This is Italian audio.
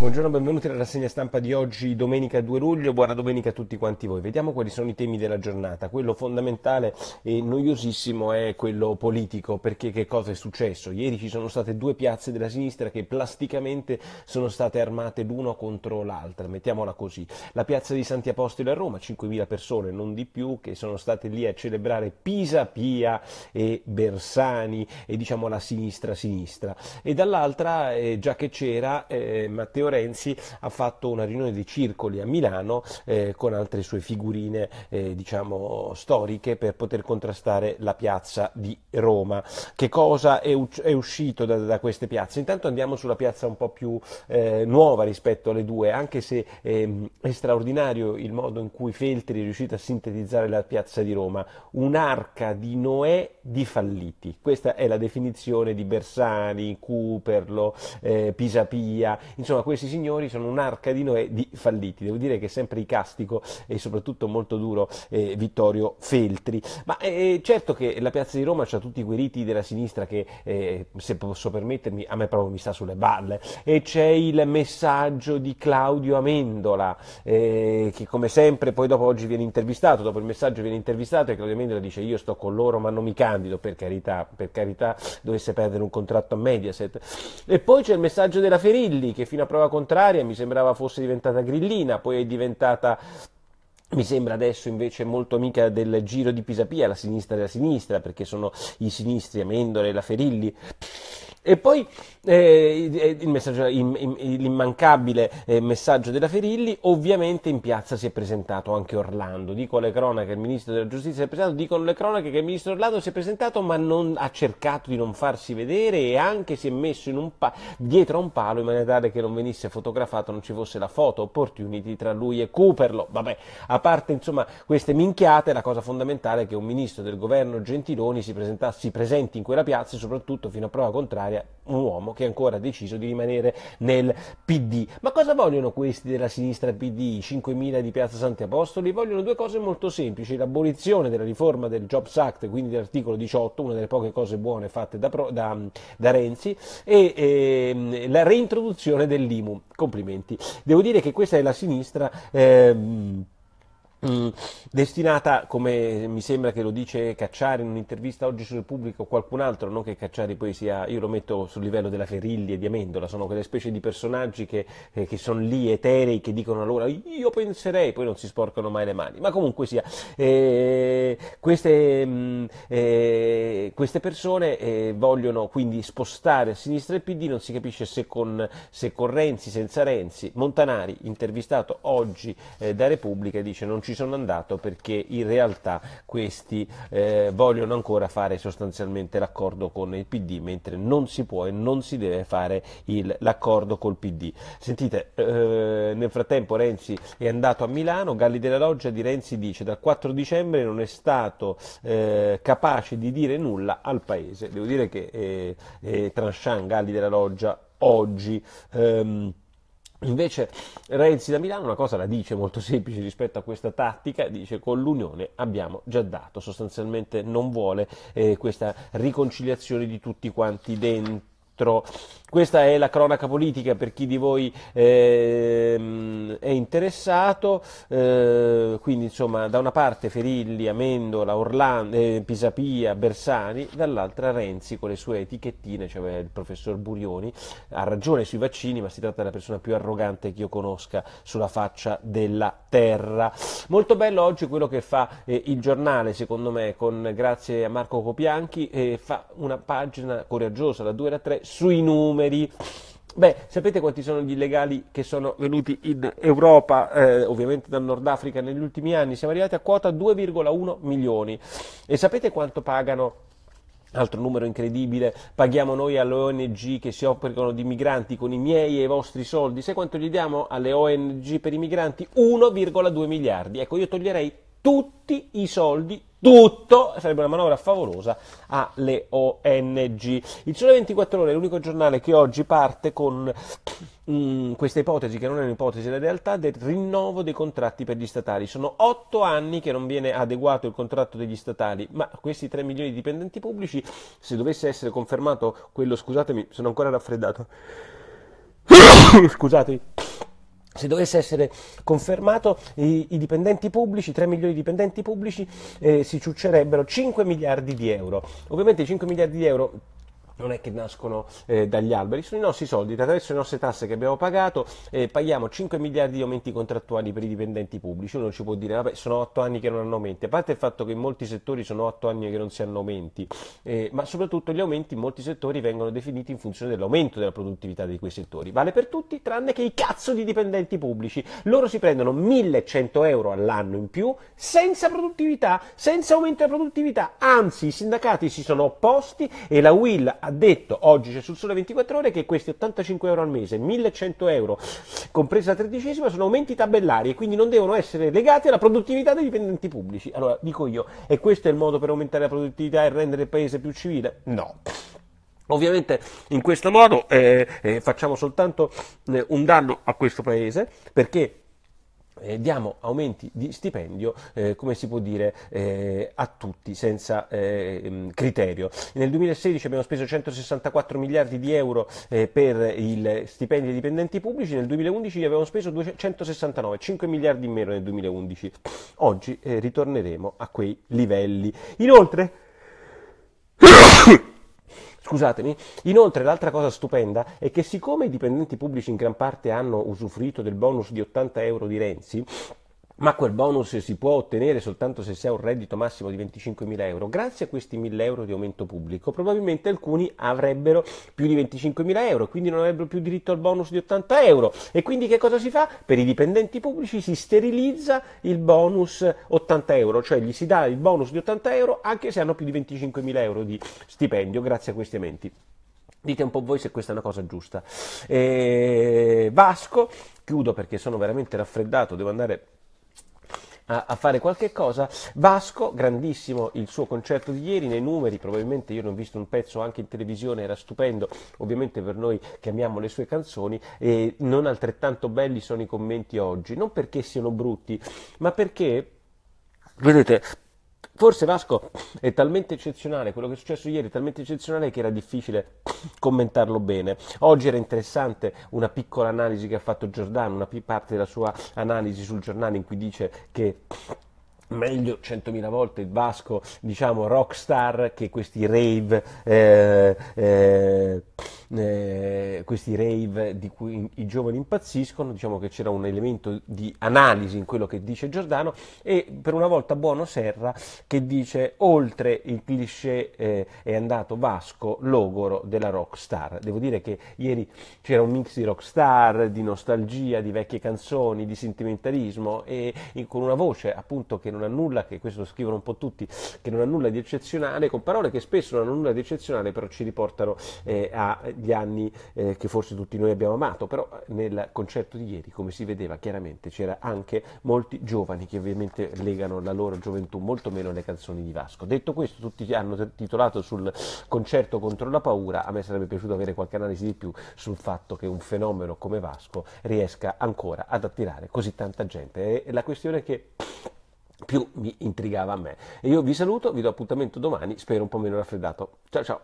Buongiorno, benvenuti alla rassegna stampa di oggi, domenica 2 luglio. Buona domenica a tutti quanti voi. Vediamo quali sono i temi della giornata. Quello fondamentale e noiosissimo è quello politico, perché che cosa è successo? Ieri ci sono state due piazze della sinistra che plasticamente sono state armate l'una contro l'altra, mettiamola così. La piazza di Santi Apostoli a Roma, 5.000 persone, non di più, che sono state lì a celebrare Pisa, Pia e Bersani e diciamo la sinistra sinistra. E dall'altra, eh, già che c'era, eh, Matteo Renzi ha fatto una riunione dei circoli a Milano eh, con altre sue figurine eh, diciamo storiche per poter contrastare la piazza di Roma. Che cosa è, è uscito da, da, queste piazze? Intanto andiamo sulla piazza un po' più eh, nuova rispetto alle due, anche se ehm, è straordinario il modo in cui Feltri è riuscito a sintetizzare la piazza di Roma, un'arca di Noè di falliti. Questa è la definizione di Bersani, Cooperlo, eh, Pisapia, insomma questo questi signori sono un'arca di Noè di falliti. Devo dire che è sempre castico e soprattutto molto duro eh, Vittorio Feltri. Ma eh, eh certo che la piazza di Roma ha tutti quei riti della sinistra che, eh, se posso permettermi, a me proprio mi sta sulle balle. E c'è il messaggio di Claudio Amendola, eh, che come sempre poi dopo oggi viene intervistato, dopo il messaggio viene intervistato e Claudio Amendola dice io sto con loro ma non mi candido, per carità, per carità dovesse perdere un contratto a Mediaset. E poi c'è il messaggio della Ferilli che fino a prova contraria, mi sembrava fosse diventata grillina, poi è diventata mi sembra adesso invece molto amica del giro di Pisapia, la sinistra della sinistra, perché sono i sinistri, Amendole, la Ferilli. E poi eh, eh l'immancabile eh, messaggio della Ferilli, ovviamente in piazza si è presentato anche Orlando, dico le cronache, il ministro della giustizia si è presentato, dicono le cronache che il ministro Orlando si è presentato ma non, ha cercato di non farsi vedere e anche si è messo pa- dietro a un palo in maniera tale che non venisse fotografato, non ci fosse la foto opportunity tra lui e Cooperlo. Vabbè, a parte insomma queste minchiate, la cosa fondamentale è che un ministro del governo Gentiloni si, si presenti in quella piazza soprattutto fino a prova contraria primaria un uomo che ancora ha deciso di rimanere nel PD. Ma cosa vogliono questi della sinistra PD, 5.000 di Piazza Santi Apostoli? Vogliono due cose molto semplici, l'abolizione della riforma del Jobs Act, quindi dell'articolo 18, una delle poche cose buone fatte da, da, da Renzi, e, e ehm, la reintroduzione dell'IMU. Complimenti. Devo dire che questa è la sinistra... Eh, Mm, destinata, come mi sembra che lo dice Cacciari in un'intervista oggi sul pubblico o qualcun altro, non che Cacciari poi sia, io lo metto sul livello della Ferilli e di Amendola, sono quelle specie di personaggi che, eh, che sono lì eterei, che dicono allora io penserei, poi non si sporcano mai le mani, ma comunque sia, eh, queste, mh, mm, eh, queste, persone eh, vogliono quindi spostare a sinistra il PD, non si capisce se con, se con Renzi, senza Renzi, Montanari intervistato oggi eh, da Repubblica dice non ci ci sono andato perché in realtà questi eh, vogliono ancora fare sostanzialmente l'accordo con il PD, mentre non si può e non si deve fare il, l'accordo col PD. Sentite, eh, nel frattempo Renzi è andato a Milano, Galli della Loggia di Renzi dice dal 4 dicembre non è stato eh, capace di dire nulla al Paese. Devo dire che eh, eh Tranchant, Galli della Loggia, oggi... Ehm, Invece Renzi da Milano una cosa la dice molto semplice rispetto a questa tattica, dice con l'Unione abbiamo già dato, sostanzialmente non vuole eh, questa riconciliazione di tutti quanti dentro dentro. Questa è la cronaca politica per chi di voi eh, è interessato, eh, quindi insomma da una parte Ferilli, Amendola, Orlando, eh, Pisapia, Bersani, dall'altra Renzi con le sue etichettine, cioè il professor Burioni, ha ragione sui vaccini ma si tratta della persona più arrogante che io conosca sulla faccia della terra. Molto bello oggi quello che fa eh, il giornale secondo me, con, grazie a Marco Copianchi, eh, fa una pagina coraggiosa da 2 a 3 sui numeri. Beh, sapete quanti sono gli illegali che sono venuti in Europa, eh, ovviamente dal Nord Africa negli ultimi anni? Siamo arrivati a quota 2,1 milioni. E sapete quanto pagano? Altro numero incredibile, paghiamo noi alle ONG che si operano di migranti con i miei e i vostri soldi. Sai quanto gli diamo alle ONG per i migranti? 1,2 miliardi. Ecco, io toglierei tutti i soldi tutto sarebbe una manovra favolosa alle ONG. Il Sole 24 Ore è l'unico giornale che oggi parte con mh, mm, questa ipotesi, che non è un'ipotesi, è la realtà del rinnovo dei contratti per gli statali. Sono otto anni che non viene adeguato il contratto degli statali, ma questi 3 milioni di dipendenti pubblici, se dovesse essere confermato quello, scusatemi, sono ancora raffreddato, scusatemi se dovesse essere confermato, i, i, dipendenti pubblici, 3 milioni di dipendenti pubblici, eh, si ciuccerebbero 5 miliardi di euro. Ovviamente 5 miliardi di euro non è che nascono eh, dagli alberi, sono i nostri soldi, attraverso le nostre tasse che abbiamo pagato eh, paghiamo 5 miliardi di aumenti contrattuali per i dipendenti pubblici, uno ci può dire vabbè sono 8 anni che non hanno aumenti, a parte il fatto che in molti settori sono 8 anni che non si hanno aumenti, eh, ma soprattutto gli aumenti in molti settori vengono definiti in funzione dell'aumento della produttività di quei settori, vale per tutti tranne che i cazzo di dipendenti pubblici, loro si prendono 1100 euro all'anno in più senza produttività, senza aumento della produttività, anzi i sindacati si sono opposti e la Will ha ha detto oggi, c'è sul sole 24 ore, che questi 85 euro al mese, 1100 euro, compresa la tredicesima, sono aumenti tabellari e quindi non devono essere legati alla produttività dei dipendenti pubblici. Allora, dico io, e questo è il modo per aumentare la produttività e rendere il paese più civile? No. Ovviamente in questo modo eh, eh, facciamo soltanto eh, un danno a questo paese perché eh, diamo aumenti di stipendio, eh, come si può dire, eh, a tutti senza eh, mm, criterio. Nel 2016 abbiamo speso 164 miliardi di euro eh, per il stipendio dei dipendenti pubblici, nel 2011 abbiamo speso 269, 5 miliardi in meno nel 2011. Oggi eh, ritorneremo a quei livelli. Inoltre... Scusatemi. Inoltre l'altra cosa stupenda è che siccome i dipendenti pubblici in gran parte hanno usufruito del bonus di 80 euro di Renzi, ma quel bonus si può ottenere soltanto se si ha un reddito massimo di 25.000 euro. Grazie a questi 1.000 euro di aumento pubblico, probabilmente alcuni avrebbero più di 25.000 euro, quindi non avrebbero più diritto al bonus di 80 euro. E quindi che cosa si fa? Per i dipendenti pubblici si sterilizza il bonus 80 euro, cioè gli si dà il bonus di 80 euro anche se hanno più di 25.000 euro di stipendio, grazie a questi aumenti. Dite un po' voi se questa è una cosa giusta. E... Eh, Vasco, chiudo perché sono veramente raffreddato, devo andare a, a, fare qualche cosa. Vasco, grandissimo il suo concerto di ieri, nei numeri, probabilmente io ne ho visto un pezzo anche in televisione, era stupendo, ovviamente per noi che amiamo le sue canzoni, e non altrettanto belli sono i commenti oggi, non perché siano brutti, ma perché... Vedete, Forse Vasco è talmente eccezionale, quello che è successo ieri è talmente eccezionale che era difficile commentarlo bene. Oggi era interessante una piccola analisi che ha fatto Giordano, una parte della sua analisi sul giornale in cui dice che meglio 100.000 volte il Vasco, diciamo, rockstar che questi rave, eh, eh, eh, questi rave di cui i giovani impazziscono, diciamo che c'era un elemento di analisi in quello che dice Giordano e per una volta Buono Serra che dice oltre il cliché eh, è andato Vasco, logoro della rockstar. Devo dire che ieri c'era un mix di rockstar, di nostalgia, di vecchie canzoni, di sentimentalismo e con una voce appunto che non non ha nulla, che questo lo scrivono un po' tutti, che non ha nulla di eccezionale, con parole che spesso non hanno nulla di eccezionale, però ci riportano eh, agli anni eh, che forse tutti noi abbiamo amato. Però eh, nel concerto di ieri, come si vedeva chiaramente, c'era anche molti giovani che ovviamente legano la loro gioventù molto meno alle canzoni di Vasco. Detto questo, tutti hanno titolato sul concerto contro la paura, a me sarebbe piaciuto avere qualche analisi di più sul fatto che un fenomeno come Vasco riesca ancora ad attirare così tanta gente. E la questione è che più mi intrigava a me. E io vi saluto, vi do appuntamento domani, spero un po' meno raffreddato. Ciao ciao!